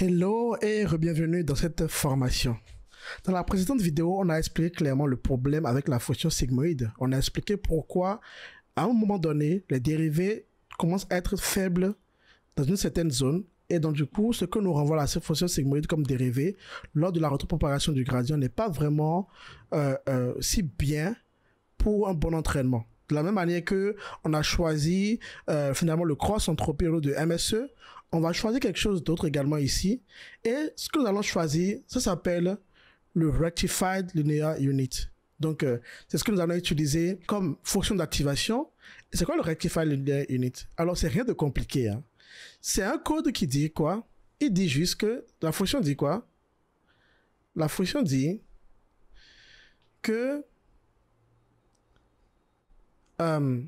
Hello et bienvenue dans cette formation. Dans la précédente vidéo, on a expliqué clairement le problème avec la fonction sigmoïde. On a expliqué pourquoi, à un moment donné, les dérivés commencent à être faibles dans une certaine zone et donc, du coup, ce que nous renvoie la fonction sigmoïde comme dérivée lors de la retropropagation du gradient n'est pas vraiment euh, euh, si bien pour un bon entraînement. De la même manière que on a choisi euh, finalement le cross entropie de MSE, on va choisir quelque chose d'autre également ici. Et ce que nous allons choisir, ça s'appelle le Rectified Linear Unit. Donc, euh, c'est ce que nous allons utiliser comme fonction d'activation. C'est quoi le Rectified Linear Unit Alors, c'est rien de compliqué. Hein. C'est un code qui dit quoi Il dit juste que la fonction dit quoi La fonction dit que euh,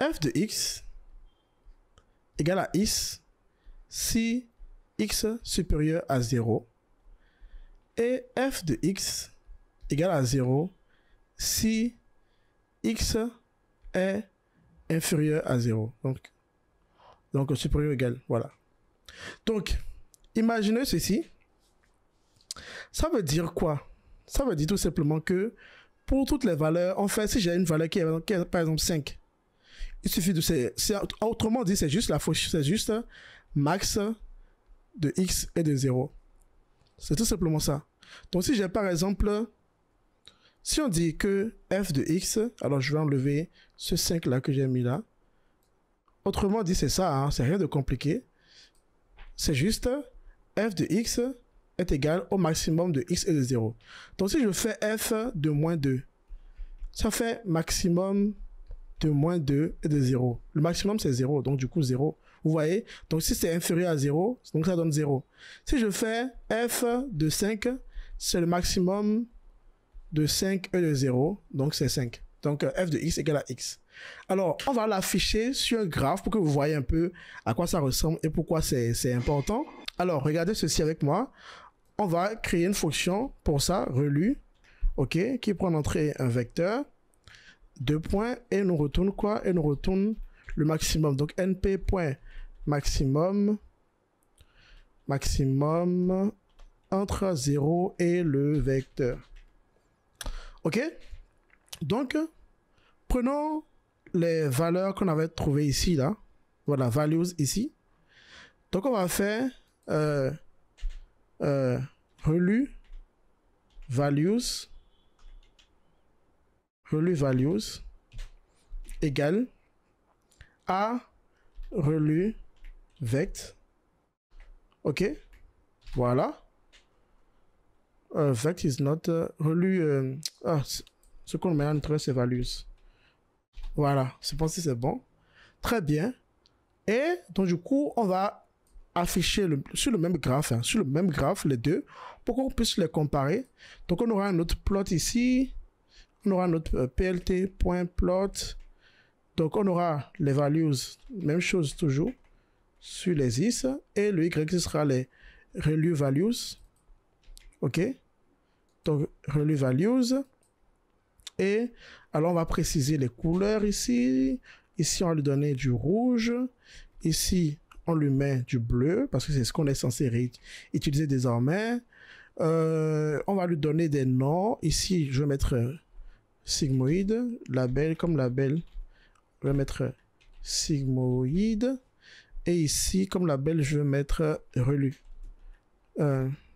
f de x égale à x si x supérieur à 0 et f de x égale à 0 si x est inférieur à 0. Donc, donc supérieur égal, voilà. Donc, imaginez ceci. Ça veut dire quoi Ça veut dire tout simplement que pour toutes les valeurs, en fait, si j'ai une valeur qui est, par exemple 5, il suffit de... autrement dit, c'est juste la c'est juste max de x et de 0. C'est tout simplement ça. Donc si j'ai par exemple, si on dit que f de x, alors je vais enlever ce 5 là que j'ai mis là. Autrement dit, c'est ça, hein, c'est rien de compliqué. C'est juste f de x est égal au maximum de x et de 0. Donc si je fais f de moins 2, ça fait maximum de moins 2 et de 0. Le maximum, c'est 0. Donc, du coup, 0. Vous voyez Donc, si c'est inférieur à 0, donc ça donne 0. Si je fais f de 5, c'est le maximum de 5 et de 0. Donc, c'est 5. Donc, euh, f de x égale à x. Alors, on va l'afficher sur un graphe pour que vous voyez un peu à quoi ça ressemble et pourquoi c'est important. Alors, regardez ceci avec moi. On va créer une fonction pour ça, relu, ok, qui prend en entrée un vecteur deux points et nous retourne quoi Et nous retourne le maximum. Donc np.maximum. maximum maximum entre 0 et le vecteur. OK Donc, prenons les valeurs qu'on avait trouvées ici, là. Voilà, values ici. Donc, on va faire euh, euh, relu values ReLU values égale A ReLU vect. OK Voilà. Euh, vect is not euh, ReLU. Euh, ah, ce qu'on met entre ces values. Voilà, je pense que c'est bon. Très bien. Et donc, du coup, on va afficher le, sur le même graphe, hein, sur le même graphe, les deux, pour qu'on puisse les comparer. Donc, on aura un autre plot ici on aura notre euh, plt.plot. Donc, on aura les values, même chose toujours, sur les is. Et le y, ce sera les ReLU values. OK Donc, ReLU values. Et alors, on va préciser les couleurs ici. Ici, on va lui donner du rouge. Ici, on lui met du bleu, parce que c'est ce qu'on est censé utiliser désormais. Euh, on va lui donner des noms. Ici, je vais mettre sigmoïde, label comme label, je vais mettre sigmoïde. Et ici, comme label, je vais mettre relu.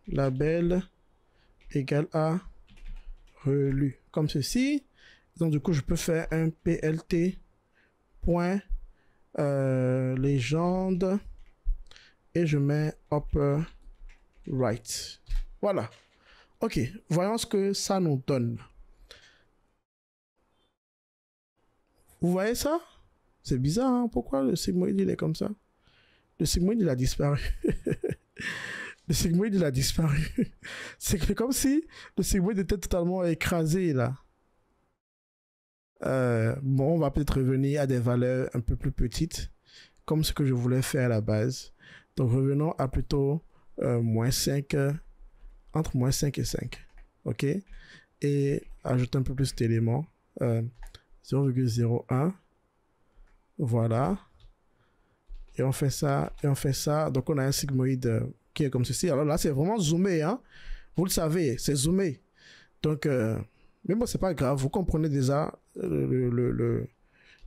label égale à relu, comme ceci. Donc, du coup, je peux faire un plt point euh, légende et je mets upper right. Voilà. Ok, voyons ce que ça nous donne. Vous voyez ça C'est bizarre, hein? pourquoi le sigmoïde, il est comme ça Le sigmoïde, il a disparu. le sigmoïde, il a disparu. C'est comme si le sigmoïde était totalement écrasé, là. Euh, bon, on va peut-être revenir à des valeurs un peu plus petites, comme ce que je voulais faire à la base. Donc, revenons à plutôt euh, moins 5, entre moins 5 et 5. OK Et ajoutons un peu plus d'éléments. Euh, 0,01. Voilà. Et on fait ça, et on fait ça. Donc, on a un sigmoïde euh, qui est comme ceci. Alors là, c'est vraiment zoomé. Hein? Vous le savez, c'est zoomé. Donc, euh, mais bon, c'est pas grave. Vous comprenez déjà euh, le,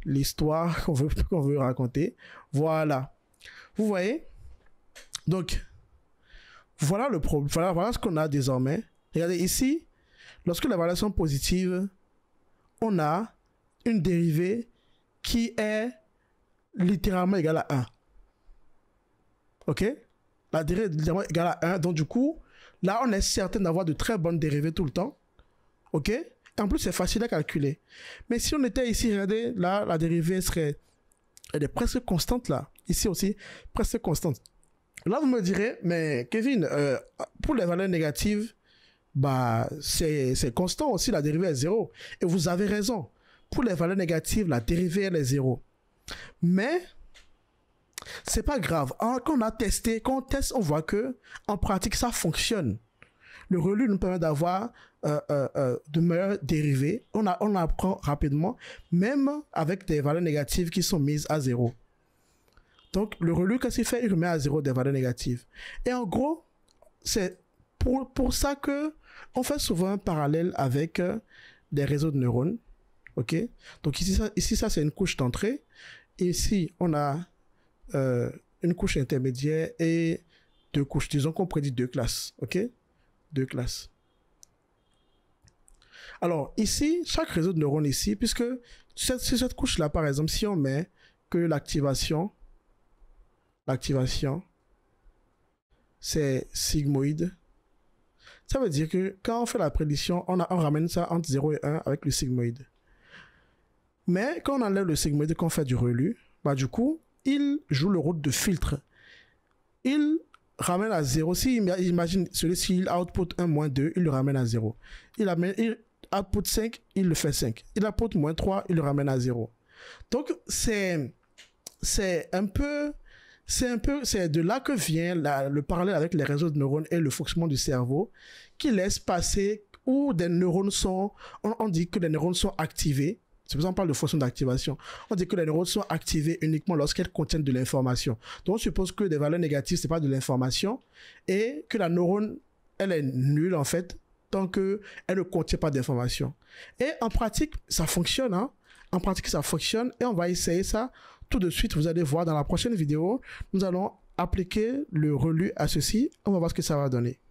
l'histoire qu'on veut, qu'on veut raconter. Voilà. Vous voyez Donc, voilà le problème. Voilà, voilà ce qu'on a désormais. Regardez ici, lorsque la valeur sont positives, on a une dérivée qui est littéralement égale à 1. OK La dérivée est littéralement égale à 1. Donc, du coup, là, on est certain d'avoir de très bonnes dérivées tout le temps. OK En plus, c'est facile à calculer. Mais si on était ici, regardez, là, la dérivée serait... Elle est presque constante, là. Ici aussi, presque constante. Là, vous me direz, mais Kevin, euh, pour les valeurs négatives, bah, c'est constant aussi, la dérivée est zéro. Et vous avez raison pour les valeurs négatives, la dérivée, elle est zéro. Mais, c'est pas grave. Hein, quand on a testé, quand on teste, on voit que, en pratique, ça fonctionne. Le relu nous permet d'avoir euh, euh, euh, de meilleures dérivées. On, apprend rapidement, même avec des valeurs négatives qui sont mises à zéro. Donc, le relu, qu'est-ce fait Il remet à zéro des valeurs négatives. Et en gros, c'est pour, pour ça que on fait souvent un parallèle avec des réseaux de neurones. OK Donc ici, ça, c'est une couche d'entrée. Ici, on a euh, une couche intermédiaire et deux couches. Disons qu'on prédit deux classes. OK Deux classes. Alors ici, chaque réseau de neurones ici, puisque cette, couche-là, par exemple, si on met que l'activation, l'activation, c'est sigmoïde, ça veut dire que quand on fait la prédiction, on, on ramène ça entre 0 et 1 avec le sigmoïde. Mais quand on enlève le segment et qu'on fait du relu, bah du coup, il joue le rôle de filtre. Il ramène à zéro. imagine celui s'il output 1 moins 2, il le ramène à zéro. Il output 5, il le fait 5. Il output moins 3, il le ramène à zéro. Donc c'est c'est un peu c'est un peu c'est de là que vient le parallèle avec les réseaux de neurones et le fonctionnement du cerveau qui laisse passer où des neurones sont on, on dit que les neurones sont activés c'est pour ça qu'on parle de fonction d'activation. On dit que les neurones sont activés uniquement lorsqu'elles contiennent de l'information. Donc, on suppose que des valeurs négatives, ce n'est pas de l'information et que la neurone, elle est nulle, en fait, tant qu'elle ne contient pas d'information. Et en pratique, ça fonctionne, hein. En pratique, ça fonctionne et on va essayer ça tout de suite. Vous allez voir dans la prochaine vidéo, nous allons appliquer le relu à ceci. On va voir ce que ça va donner.